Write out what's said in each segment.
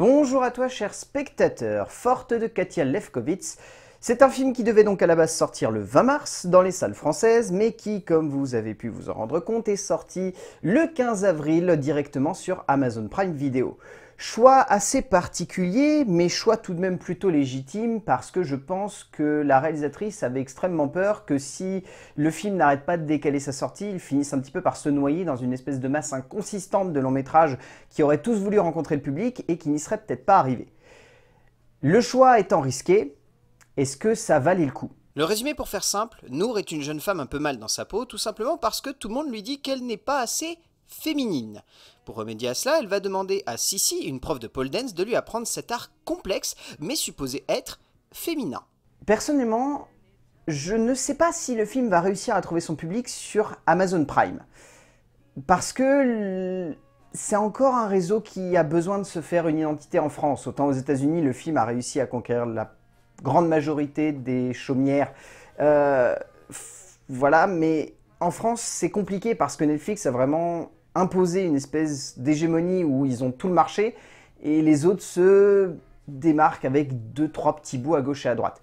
Bonjour à toi cher spectateur, Forte de Katia Lefkowitz. C'est un film qui devait donc à la base sortir le 20 mars dans les salles françaises, mais qui, comme vous avez pu vous en rendre compte, est sorti le 15 avril directement sur Amazon Prime Video. Choix assez particulier, mais choix tout de même plutôt légitime, parce que je pense que la réalisatrice avait extrêmement peur que si le film n'arrête pas de décaler sa sortie, il finisse un petit peu par se noyer dans une espèce de masse inconsistante de longs métrages qui auraient tous voulu rencontrer le public et qui n'y serait peut-être pas arrivé. Le choix étant risqué, est-ce que ça valait le coup le résumé pour faire simple, Nour est une jeune femme un peu mal dans sa peau, tout simplement parce que tout le monde lui dit qu'elle n'est pas assez féminine. Pour remédier à cela, elle va demander à Sissi, une prof de pole dance, de lui apprendre cet art complexe, mais supposé être féminin. Personnellement, je ne sais pas si le film va réussir à trouver son public sur Amazon Prime. Parce que c'est encore un réseau qui a besoin de se faire une identité en France. Autant aux États-Unis, le film a réussi à conquérir la grande majorité des chaumières. Euh, voilà, mais en France, c'est compliqué parce que Netflix a vraiment imposer une espèce d'hégémonie où ils ont tout le marché et les autres se démarquent avec deux, trois petits bouts à gauche et à droite.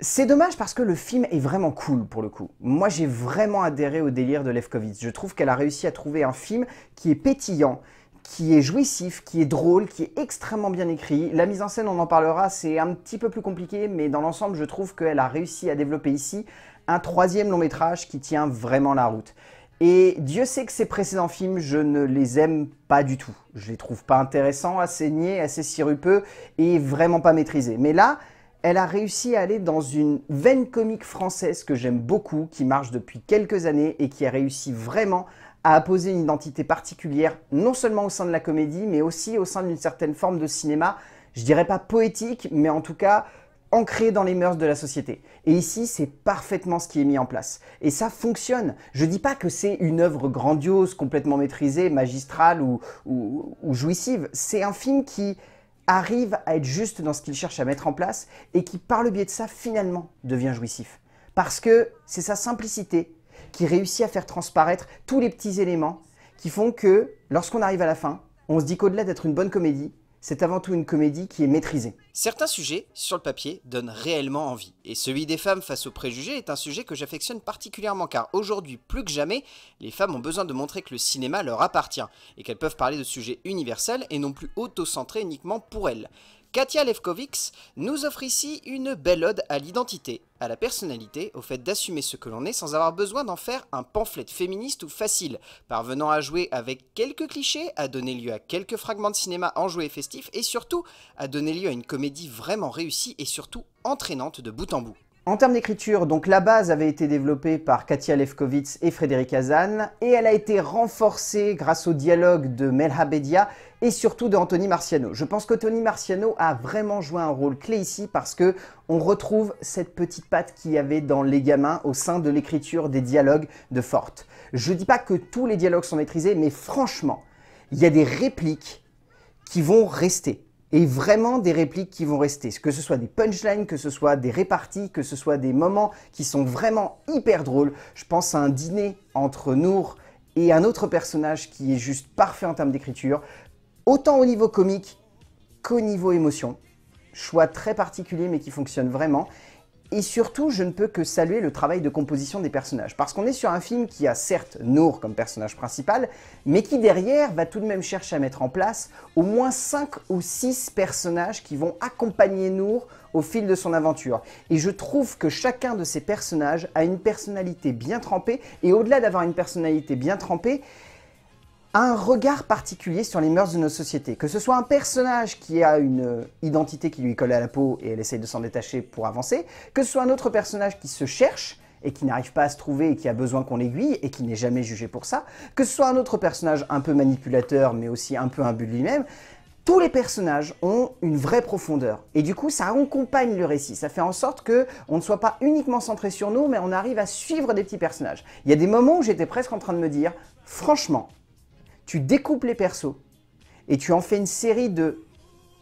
C'est dommage parce que le film est vraiment cool pour le coup. Moi j'ai vraiment adhéré au délire de Lefkovitz. Je trouve qu'elle a réussi à trouver un film qui est pétillant, qui est jouissif, qui est drôle, qui est extrêmement bien écrit. La mise en scène, on en parlera, c'est un petit peu plus compliqué, mais dans l'ensemble je trouve qu'elle a réussi à développer ici un troisième long métrage qui tient vraiment la route. Et Dieu sait que ces précédents films, je ne les aime pas du tout. Je les trouve pas intéressants, assez niais, assez sirupeux et vraiment pas maîtrisés. Mais là, elle a réussi à aller dans une veine comique française que j'aime beaucoup, qui marche depuis quelques années et qui a réussi vraiment à apposer une identité particulière, non seulement au sein de la comédie, mais aussi au sein d'une certaine forme de cinéma, je dirais pas poétique, mais en tout cas ancré dans les mœurs de la société. Et ici, c'est parfaitement ce qui est mis en place. Et ça fonctionne. Je ne dis pas que c'est une œuvre grandiose, complètement maîtrisée, magistrale ou, ou jouissive. C'est un film qui arrive à être juste dans ce qu'il cherche à mettre en place et qui, par le biais de ça, finalement, devient jouissif. Parce que c'est sa simplicité qui réussit à faire transparaître tous les petits éléments qui font que, lorsqu'on arrive à la fin, on se dit qu'au-delà d'être une bonne comédie, c'est avant tout une comédie qui est maîtrisée. Certains sujets, sur le papier, donnent réellement envie. Et celui des femmes face aux préjugés est un sujet que j'affectionne particulièrement car aujourd'hui, plus que jamais, les femmes ont besoin de montrer que le cinéma leur appartient et qu'elles peuvent parler de sujets universels et non plus auto-centrés uniquement pour elles. Katia Levkovics nous offre ici une belle ode à l'identité, à la personnalité, au fait d'assumer ce que l'on est sans avoir besoin d'en faire un pamphlet féministe ou facile, parvenant à jouer avec quelques clichés, à donner lieu à quelques fragments de cinéma enjoués et festifs, et surtout à donner lieu à une comédie vraiment réussie et surtout entraînante de bout en bout. En termes d'écriture, donc la base avait été développée par Katia Lefkowitz et Frédéric Hazan, et elle a été renforcée grâce au dialogue de Melha Bedia et surtout de Anthony Marciano. Je pense que Tony Marciano a vraiment joué un rôle clé ici parce que on retrouve cette petite patte qu'il y avait dans Les Gamins au sein de l'écriture des dialogues de Forte. Je dis pas que tous les dialogues sont maîtrisés, mais franchement, il y a des répliques qui vont rester et vraiment des répliques qui vont rester. Que ce soit des punchlines, que ce soit des réparties, que ce soit des moments qui sont vraiment hyper drôles. Je pense à un dîner entre Noor et un autre personnage qui est juste parfait en termes d'écriture, autant au niveau comique qu'au niveau émotion. Choix très particulier mais qui fonctionne vraiment. Et surtout, je ne peux que saluer le travail de composition des personnages, parce qu'on est sur un film qui a certes Noor comme personnage principal, mais qui derrière va tout de même chercher à mettre en place au moins 5 ou 6 personnages qui vont accompagner Noor au fil de son aventure. Et je trouve que chacun de ces personnages a une personnalité bien trempée, et au-delà d'avoir une personnalité bien trempée, un regard particulier sur les mœurs de nos sociétés. Que ce soit un personnage qui a une euh, identité qui lui colle à la peau et elle essaye de s'en détacher pour avancer, que ce soit un autre personnage qui se cherche et qui n'arrive pas à se trouver et qui a besoin qu'on l'aiguille et qui n'est jamais jugé pour ça, que ce soit un autre personnage un peu manipulateur mais aussi un peu imbu de lui-même, tous les personnages ont une vraie profondeur. Et du coup, ça accompagne le récit. Ça fait en sorte que on ne soit pas uniquement centré sur nous, mais on arrive à suivre des petits personnages. Il y a des moments où j'étais presque en train de me dire, franchement, tu découpes les persos et tu en fais une série de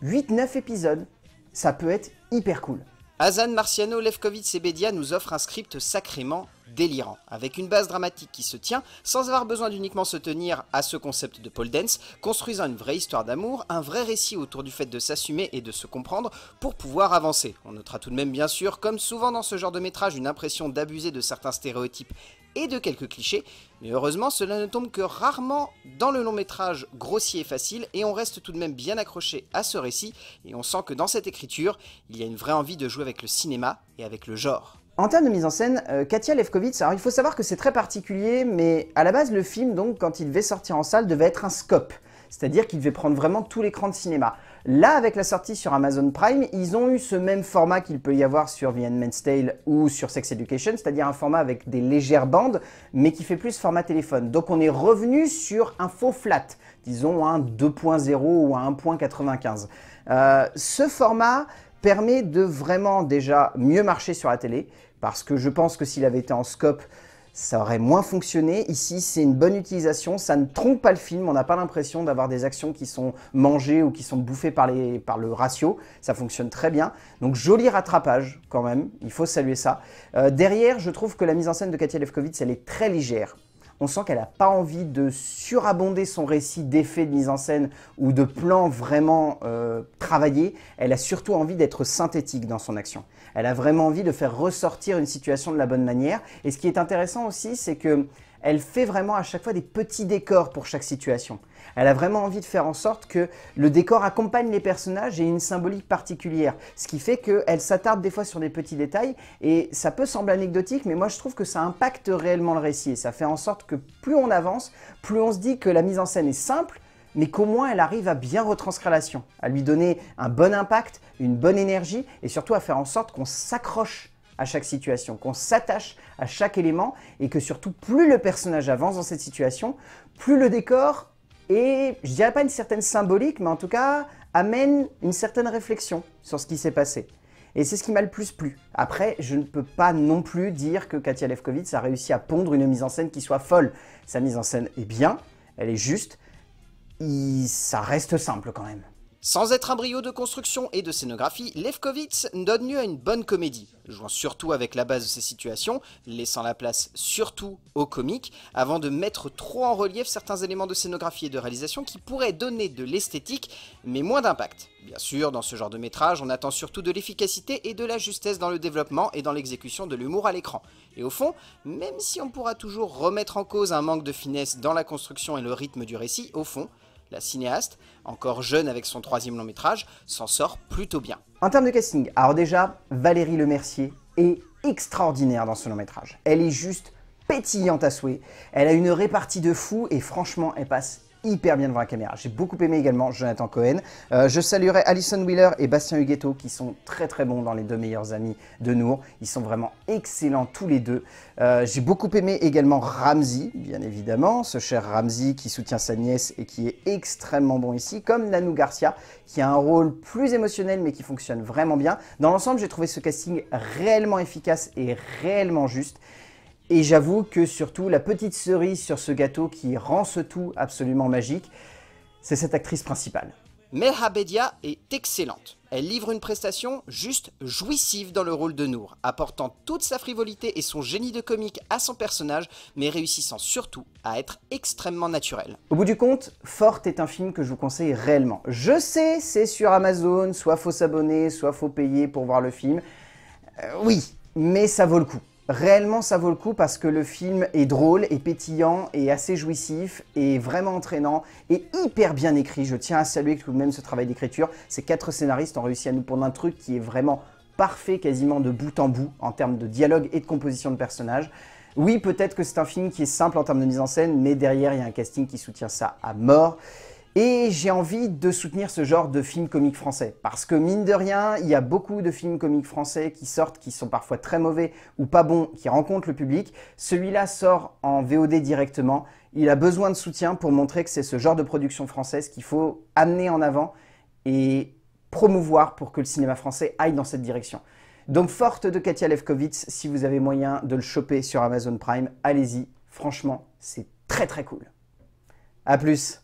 8-9 épisodes, ça peut être hyper cool. Hazan Marciano, Levkovitz et Bedia nous offrent un script sacrément délirant, avec une base dramatique qui se tient, sans avoir besoin d'uniquement se tenir à ce concept de pole dance, construisant une vraie histoire d'amour, un vrai récit autour du fait de s'assumer et de se comprendre pour pouvoir avancer. On notera tout de même bien sûr, comme souvent dans ce genre de métrage, une impression d'abuser de certains stéréotypes et de quelques clichés, mais heureusement cela ne tombe que rarement dans le long métrage grossier et facile, et on reste tout de même bien accroché à ce récit, et on sent que dans cette écriture, il y a une vraie envie de jouer avec le cinéma et avec le genre. En termes de mise en scène, euh, Katia Levkovic, alors il faut savoir que c'est très particulier, mais à la base le film, donc, quand il devait sortir en salle, devait être un scope. C'est-à-dire qu'il devait prendre vraiment tout l'écran de cinéma. Là, avec la sortie sur Amazon Prime, ils ont eu ce même format qu'il peut y avoir sur The Men's Tale ou sur Sex Education, c'est-à-dire un format avec des légères bandes, mais qui fait plus format téléphone. Donc on est revenu sur un faux flat, disons un 2.0 ou un 1.95. Euh, ce format permet de vraiment déjà mieux marcher sur la télé, parce que je pense que s'il avait été en scope, ça aurait moins fonctionné. Ici, c'est une bonne utilisation, ça ne trompe pas le film, on n'a pas l'impression d'avoir des actions qui sont mangées ou qui sont bouffées par, le ratio, ça fonctionne très bien. Donc joli rattrapage quand même, il faut saluer ça. Euh, derrière, je trouve que la mise en scène de Katia Lefkovitz, elle est très légère. On sent qu'elle n'a pas envie de surabonder son récit d'effets de mise en scène ou de plans vraiment euh, travaillés. Elle a surtout envie d'être synthétique dans son action. Elle a vraiment envie de faire ressortir une situation de la bonne manière. Et ce qui est intéressant aussi, c'est que elle fait vraiment à chaque fois des petits décors pour chaque situation. Elle a vraiment envie de faire en sorte que le décor accompagne les personnages et une symbolique particulière. Ce qui fait qu'elle s'attarde des fois sur des petits détails et ça peut sembler anecdotique, mais moi je trouve que ça impacte réellement le récit et ça fait en sorte que plus on avance, plus on se dit que la mise en scène est simple, mais qu'au moins elle arrive à bien retranscrire l'action, à lui donner un bon impact, une bonne énergie et surtout à faire en sorte qu'on s'accroche à chaque situation, qu'on s'attache à chaque élément et que surtout plus le personnage avance dans cette situation, plus le décor est, je dirais pas une certaine symbolique, mais en tout cas amène une certaine réflexion sur ce qui s'est passé. Et c'est ce qui m'a le plus plu. Après, je ne peux pas non plus dire que Katia Levkovic a réussi à pondre une mise en scène qui soit folle. Sa mise en scène est bien, elle est juste, ça reste simple quand même. Sans être un brio de construction et de scénographie, Levkovitz donne lieu à une bonne comédie, jouant surtout avec la base de ses situations, laissant la place surtout au comique, avant de mettre trop en relief certains éléments de scénographie et de réalisation qui pourraient donner de l'esthétique, mais moins d'impact. Bien sûr, dans ce genre de métrage, on attend surtout de l'efficacité et de la justesse dans le développement et dans l'exécution de l'humour à l'écran. Et au fond, même si on pourra toujours remettre en cause un manque de finesse dans la construction et le rythme du récit, au fond, la cinéaste, encore jeune avec son troisième long métrage, s'en sort plutôt bien. En termes de casting, alors déjà, Valérie Lemercier est extraordinaire dans ce long métrage. Elle est juste pétillante à souhait, elle a une répartie de fou et franchement, elle passe hyper bien devant la caméra. J'ai beaucoup aimé également Jonathan Cohen. Euh, je saluerai Alison Wheeler et Bastien Huguetto qui sont très très bons dans les deux meilleurs amis de Nour. Ils sont vraiment excellents tous les deux. Euh, j'ai beaucoup aimé également Ramsey, bien évidemment, ce cher Ramsey qui soutient sa nièce et qui est extrêmement bon ici, comme Nanou Garcia qui a un rôle plus émotionnel mais qui fonctionne vraiment bien. Dans l'ensemble, j'ai trouvé ce casting réellement efficace et réellement juste. Et j'avoue que surtout la petite cerise sur ce gâteau qui rend ce tout absolument magique, c'est cette actrice principale. Meha Bedia est excellente. Elle livre une prestation juste jouissive dans le rôle de Nour, apportant toute sa frivolité et son génie de comique à son personnage, mais réussissant surtout à être extrêmement naturelle. Au bout du compte, Forte est un film que je vous conseille réellement. Je sais, c'est sur Amazon, soit faut s'abonner, soit faut payer pour voir le film. Euh, oui, mais ça vaut le coup. Réellement, ça vaut le coup parce que le film est drôle et pétillant et assez jouissif et vraiment entraînant et hyper bien écrit. Je tiens à saluer tout de même ce travail d'écriture. Ces quatre scénaristes ont réussi à nous pondre un truc qui est vraiment parfait quasiment de bout en bout en termes de dialogue et de composition de personnages. Oui, peut-être que c'est un film qui est simple en termes de mise en scène, mais derrière, il y a un casting qui soutient ça à mort. Et j'ai envie de soutenir ce genre de film comique français. Parce que mine de rien, il y a beaucoup de films comiques français qui sortent, qui sont parfois très mauvais ou pas bons, qui rencontrent le public. Celui-là sort en VOD directement. Il a besoin de soutien pour montrer que c'est ce genre de production française qu'il faut amener en avant et promouvoir pour que le cinéma français aille dans cette direction. Donc forte de Katia Levkovitz, si vous avez moyen de le choper sur Amazon Prime, allez-y. Franchement, c'est très très cool. A plus